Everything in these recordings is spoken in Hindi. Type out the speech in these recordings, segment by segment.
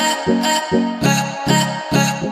uh, uh. uh.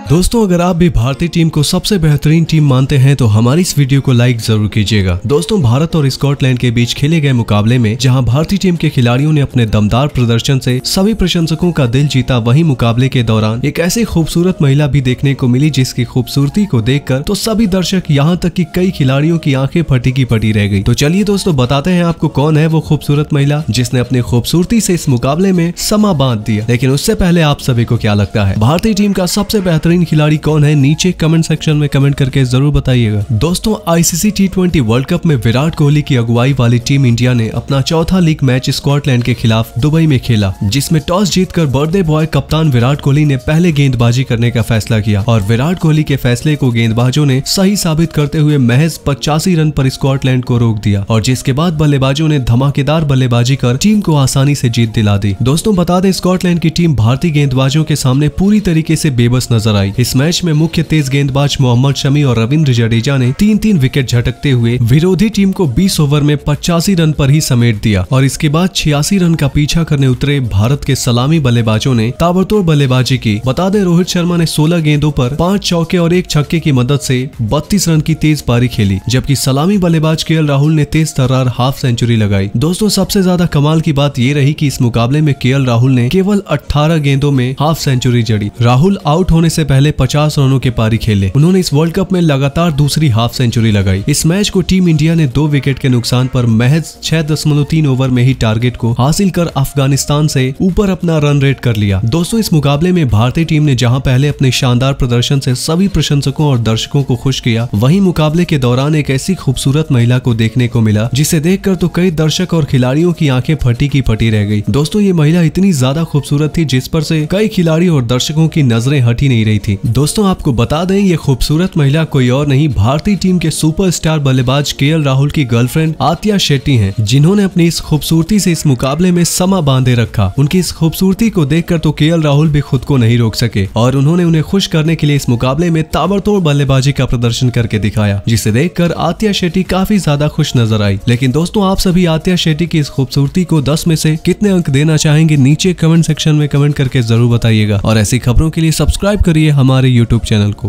दोस्तों अगर आप भी भारतीय टीम को सबसे बेहतरीन टीम मानते हैं तो हमारी इस वीडियो को लाइक जरूर कीजिएगा दोस्तों भारत और स्कॉटलैंड के बीच खेले गए मुकाबले में जहां भारतीय टीम के खिलाड़ियों ने अपने दमदार प्रदर्शन से सभी प्रशंसकों का दिल जीता वहीं मुकाबले के दौरान एक ऐसी खूबसूरत महिला भी देखने को मिली जिसकी खूबसूरती को कर तो सभी दर्शक यहाँ तक की कई खिलाड़ियों की आंखें फटी की फटी रह गई तो चलिए दोस्तों बताते हैं आपको कौन है वो खूबसूरत महिला जिसने अपनी खूबसूरती ऐसी इस मुकाबले में समा बांध दिया लेकिन उससे पहले आप सभी को क्या लगता है भारतीय टीम का सबसे बेहतरीन बेहतरीन खिलाड़ी कौन है नीचे कमेंट सेक्शन में कमेंट करके जरूर बताइएगा दोस्तों ICC T twenty world cup में विराट कोहली की अगुवाई वाली टीम इंडिया ने अपना चौथा लीग मैच स्कॉटलैंड के खिलाफ दुबई में खेला जिसमें टॉस जीतकर बर्थडे बॉय कप्तान विराट कोहली ने पहले गेंदबाजी करने का फैसला किया और विराट कोहली के फैसले को गेंदबाजों ने सही साबित करते हुए महज पचासी रन पर स्कॉटलैंड को रोक दिया और जिसके बाद बल्लेबाजों ने धमाकेदार बल्लेबाजी कर टीम को आसानी से जीत दिला दी दोस्तों बता दें स्कॉटलैंड की टीम भारतीय गेंदबाजों के सामने पूरी तरीके से बेबस नजर आई बनाई इस मैच में मुख्य तेज गेंदबाज मोहम्मद शमी और रविंद्र जडेजा ने तीन तीन विकेट झटकते हुए विरोधी टीम को बीस ओवर में पचासी रन पर ही समेट दिया और इसके बाद छियासी रन का पीछा करने उतरे भारत के सलामी बल्लेबाजों ने ताबड़तोड़ बल्लेबाजी की बता दें रोहित शर्मा ने सोलह गेंदों पर पांच चौके और एक छक्के की मदद से बत्तीस रन की तेज पारी खेली जबकि सलामी बल्लेबाज के राहुल ने तेज तरार हाफ सेंचुरी लगाई दोस्तों सबसे ज्यादा कमाल की बात ये रही कि इस मुकाबले में के राहुल ने केवल 18 गेंदों में हाफ सेंचुरी जड़ी राहुल आउट होने से पहले पहले 50 रनों के पारी खेले उन्होंने इस वर्ल्ड कप में लगातार दूसरी हाफ सेंचुरी लगाई इस मैच को टीम इंडिया ने दो विकेट के नुकसान पर महज छह ओवर में ही टारगेट को हासिल कर अफगानिस्तान से ऊपर अपना रन रेट कर लिया दोस्तों इस मुकाबले में भारतीय टीम ने जहां पहले अपने शानदार प्रदर्शन से सभी प्रशंसकों और दर्शकों को खुश किया वहीं मुकाबले के दौरान एक ऐसी खूबसूरत महिला को देखने को मिला जिसे देख तो कई दर्शक और खिलाड़ियों की आंखें फटी की फटी रह गई दोस्तों ये महिला इतनी ज्यादा खूबसूरत थी जिस पर ऐसी कई खिलाड़ी और दर्शकों की नजरें हटी नहीं रही थी थी दोस्तों आपको बता दें ये खूबसूरत महिला कोई और नहीं भारतीय टीम के सुपरस्टार बल्लेबाज के राहुल की गर्लफ्रेंड आतिया शेट्टी है जिन्होंने अपनी इस खूबसूरती से इस मुकाबले में समा बांधे रखा उनकी इस खूबसूरती को देख तो के राहुल भी खुद को नहीं रोक सके और उन्होंने उन्हें खुश करने के लिए इस मुकाबले में ताबड़तोड़ बल्लेबाजी का प्रदर्शन करके दिखाया जिसे देख आतिया शेट्टी काफी ज्यादा खुश नजर आई लेकिन दोस्तों आप सभी आतिया शेट्टी की इस खूबसूरती को दस में से कितने अंक देना चाहेंगे नीचे कमेंट सेक्शन में कमेंट करके जरूर बताइएगा और ऐसी खबरों के लिए सब्सक्राइब करिए हमारे यूट्यूब चैनल को